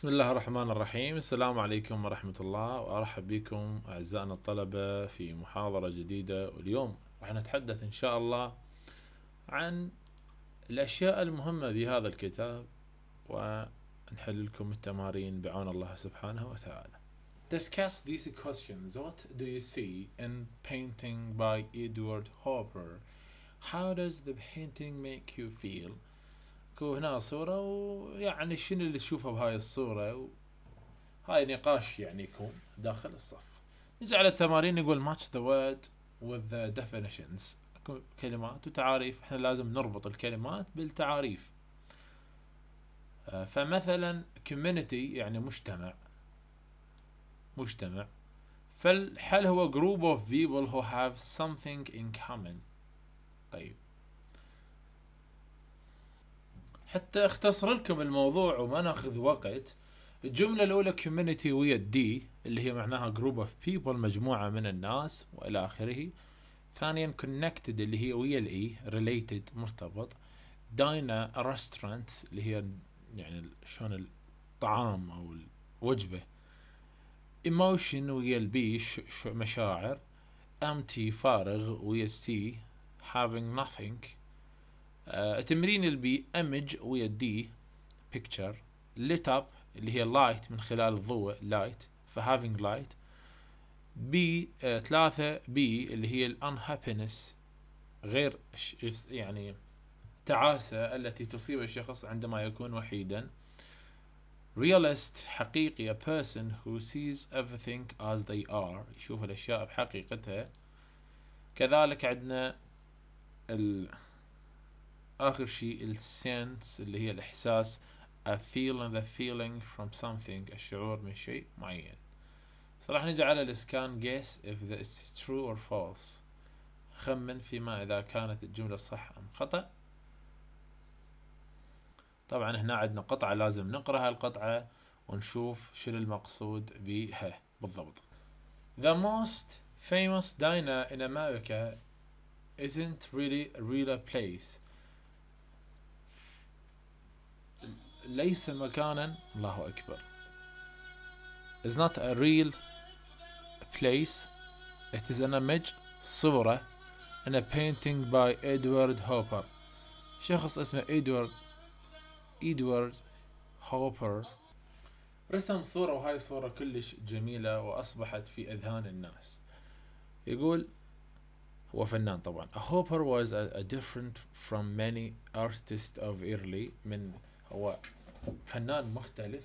بسم الله الرحمن الرحيم السلام عليكم ورحمة الله وأرحب بكم أعزائنا الطلبة في محاضرة جديدة واليوم راح نتحدث إن شاء الله عن الأشياء المهمة بهذا الكتاب ونحل لكم التمارين بعون الله سبحانه وتعالى Discuss these questions. What do you see in painting by Edward Hopper? How does the painting make you feel? اكو هنا صورة ويعني شنو اللي تشوفه بهاي الصورة و... هاي نقاش يعني يكون داخل الصف نجي على التمارين يقول ماتش ذا word with the definitions اكو كلمات وتعاريف احنا لازم نربط الكلمات بالتعاريف آه، فمثلا community يعني مجتمع مجتمع فالحل هو group of people who have something in common طيب حتى اختصر لكم الموضوع وما ناخذ وقت الجمله الاولى كوميونتي ويا دي اللي هي معناها جروب اوف بيبل مجموعه من الناس والى اخره ثانيا كونكتد اللي هي ويا الاي ريليتد e، مرتبط داينا ريستورانتس اللي هي يعني شلون الطعام او الوجبه ايموشن ويا البي مشاعر امتي فارغ ويا السي having nothing آه، تمرين البي امج ويا الدي بيكتشر ليت اب اللي هي لايت من خلال الضوء لايت فهافينج لايت بي ثلاثة بي اللي هي الانهابينس غير يعني التعاسة التي تصيب الشخص عندما يكون وحيدا realist حقيقي a person who sees everything as they are يشوف الأشياء بحقيقتها كذلك عندنا ال آخر شيء السنس اللي هي الإحساس a feeling the feeling from something الشعور من شيء معين صراحة نجي على الإسكان guess if it's true or false خمن فيما إذا كانت الجملة صح أم خطأ طبعا هنا عندنا قطعة لازم نقرأ هالقطعة ونشوف شنو المقصود بها بالضبط The most famous diner in America isn't really a real place ليس مكانا الله أكبر is not a real place it is an image صورة in a painting by Edward Hopper شخص اسمه إدوارد إدوارد هوبر رسم صورة وهاي الصورة كلش جميلة وأصبحت في أذهان الناس يقول هو فنان طبعا هوبر hopper was a, a different from many artists of early من هو فنان مختلف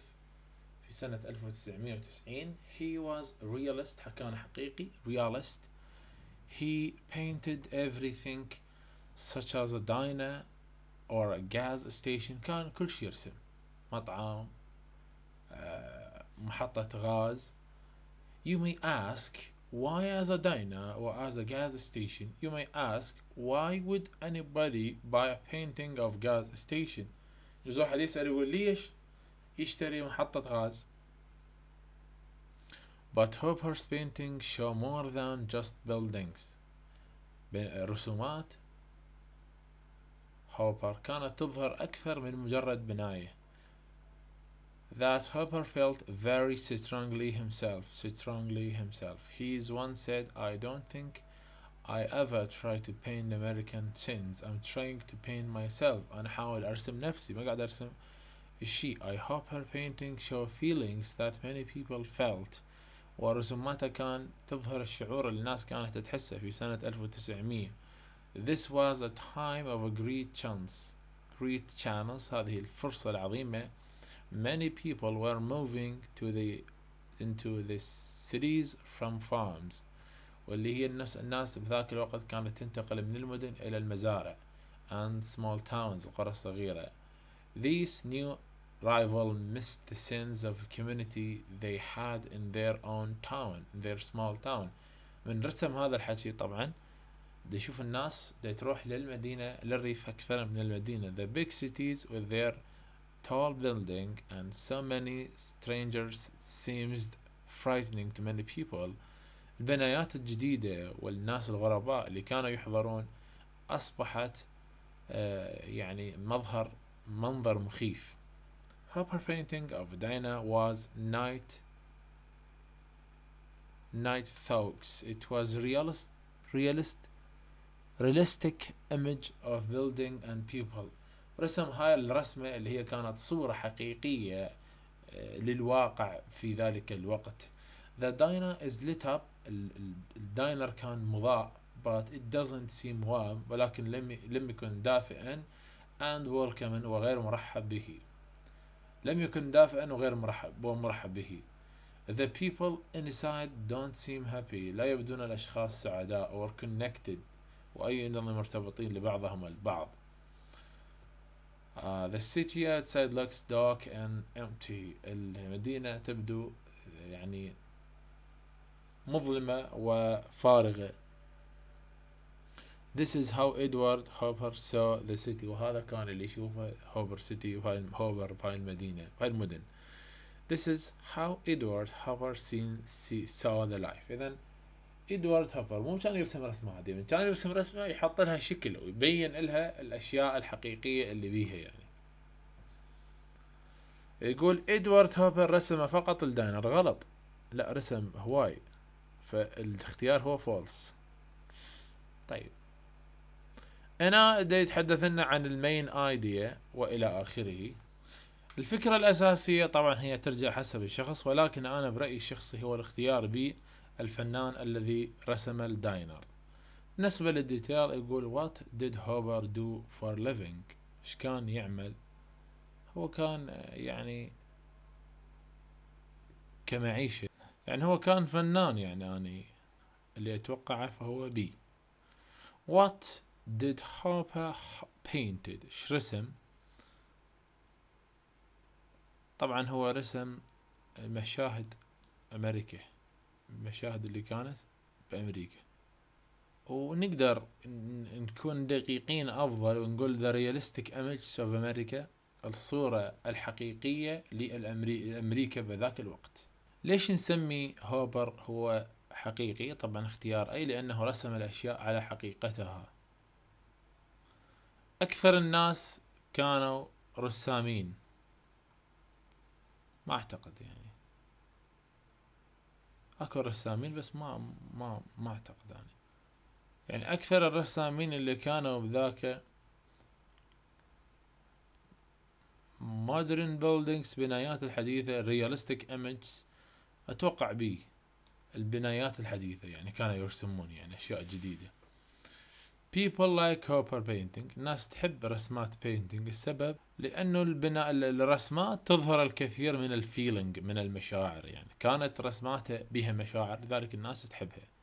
في سنة 1990 he was a realist حقيقي realist he painted everything such as a diner or a gas station كان كل شيء يرسم مطعم محطة غاز you may ask why as a diner or as a gas station you may ask why would anybody buy a painting of gas station جزء واحد يسأل يقول ليش يشتري محطة غاز But Hopper's paintings show more than just buildings رسومات هوبر كانت تظهر أكثر من مجرد بناية that Hopper felt very strongly himself strongly himself he is one said I don't think I ever try to paint American sins I'm trying to paint myself أنا أحاول أرسم نفسي ما قاعد أرسم الشيء I hope her painting show feelings that many people felt ورسوماتها كان تظهر الشعور اللي الناس كانت تحسه في سنة 1900 This was a time of a great chance great chance هذه الفرصة العظيمة many people were moving to the into the cities from farms واللي هي الناس الناس بذاك الوقت كانت تنتقل من المدن إلى المزارع and small towns قرى صغيرة These new rival missed the sense of community they had in their own town in their small town من رسم هذا الحكي طبعا دي يشوف الناس دي تروح للمدينة للريف أكثر من المدينة the big cities with their tall building and so many strangers seems frightening to many people البنايات الجديدة والناس الغرباء اللي كانوا يحضرون أصبحت آه، يعني مظهر منظر مخيف Her painting of Diana was night night folks. It was realist, realist, realistic image of building and people. رسم هاي الرسمة اللي هي كانت صورة حقيقية آه، للواقع في ذلك الوقت. The diner is lit up الداينر كان مضاء but it doesn't seem warm ولكن لم لم يكن دافئا and welcoming وغير مرحب به لم يكن دافئا وغير مرحب ومرحب به The people inside don't seem happy لا يبدون الأشخاص سعداء or connected وأي أيضا مرتبطين لبعضهم البعض Uh, the city outside looks dark and empty المدينة تبدو يعني مظلمة وفارغة This is how Edward Hopper saw the city وهذا كان اللي يشوفه هوبر سيتي وهاي هوبر بهاي المدينة بهاي المدن This is how Edward Hopper seen, see, saw the life إذا إدوارد هوبر مو كان يرسم رسمة عادية كان يرسم رسمة يحط لها شكل ويبين لها الأشياء الحقيقية اللي بيها يعني يقول إدوارد هوبر رسم فقط الداينر غلط لا رسم هواي فالاختيار هو فولس طيب هنا دا يتحدث لنا عن المين ايديا والى اخره الفكرة الأساسية طبعا هي ترجع حسب الشخص ولكن أنا برأيي الشخصي هو الاختيار بالفنان الذي رسم الداينر بالنسبة للديتيل يقول what did هوبر do for living ايش كان يعمل هو كان يعني كمعيشة يعني هو كان فنان يعني أني اللي أتوقعه فهو بي What did Harper painted إيش رسم طبعا هو رسم مشاهد أمريكا المشاهد اللي كانت بأمريكا ونقدر نكون دقيقين أفضل ونقول the realistic images of America الصورة الحقيقية لأمريكا بذاك الوقت ليش نسمي هوبر هو حقيقي طبعا اختيار أي لأنه رسم الأشياء على حقيقتها أكثر الناس كانوا رسامين ما أعتقد يعني أكو رسامين بس ما ما ما أعتقد يعني يعني أكثر الرسامين اللي كانوا بذاك مودرن بيلدينجز بنايات الحديثة رياليستيك ايمجز اتوقع بي البنايات الحديثة يعني كانوا يرسمون يعني اشياء جديدة people like hopper painting الناس تحب رسمات بينتينج السبب لانه البناء الرسمات تظهر الكثير من الفيلينج من المشاعر يعني كانت رسماته بها مشاعر لذلك الناس تحبها